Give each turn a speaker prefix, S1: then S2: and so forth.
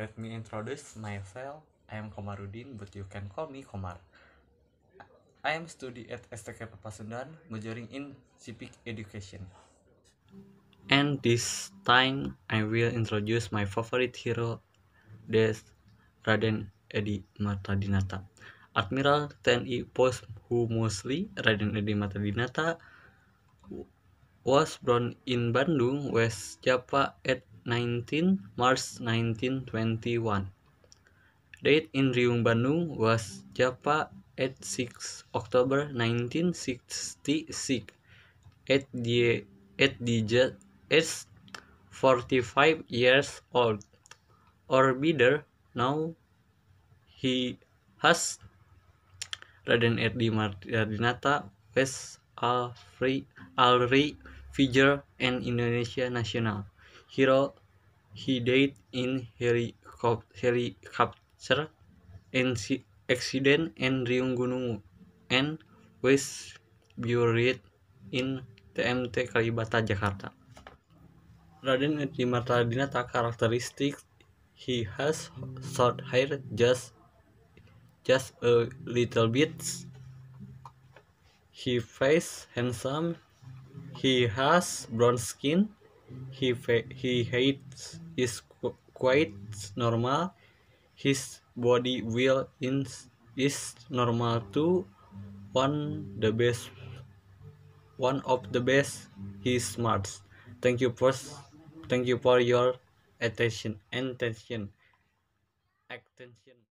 S1: Let me introduce myself. I am Komarudin, but you can call me Komar. I am study at STK Papasundan, majoring in civic education. And this time, I will introduce my favorite hero, Des Raden Edi Matadinata. Admiral TNI Post who mostly Raden Edi Matadinata was born in Bandung, West Java at 19 March 1921. Date in Riung Bandung was Japa at 6 October 1966 at the at the is 45 years old or bidder now he has Raden Erdi Mardinata was a free, a figure and Indonesia national hero He died in helicopter accident and Riunggunung and was buried in TMT Kalibata, Jakarta. Raden Adimartadinata karakteristik, he has short hair just just a little bit he face handsome he has brown skin he he hates is quite normal. His body will in is normal too. One the best one of the best he smarts. Thank you for thank you for your attention attention attention.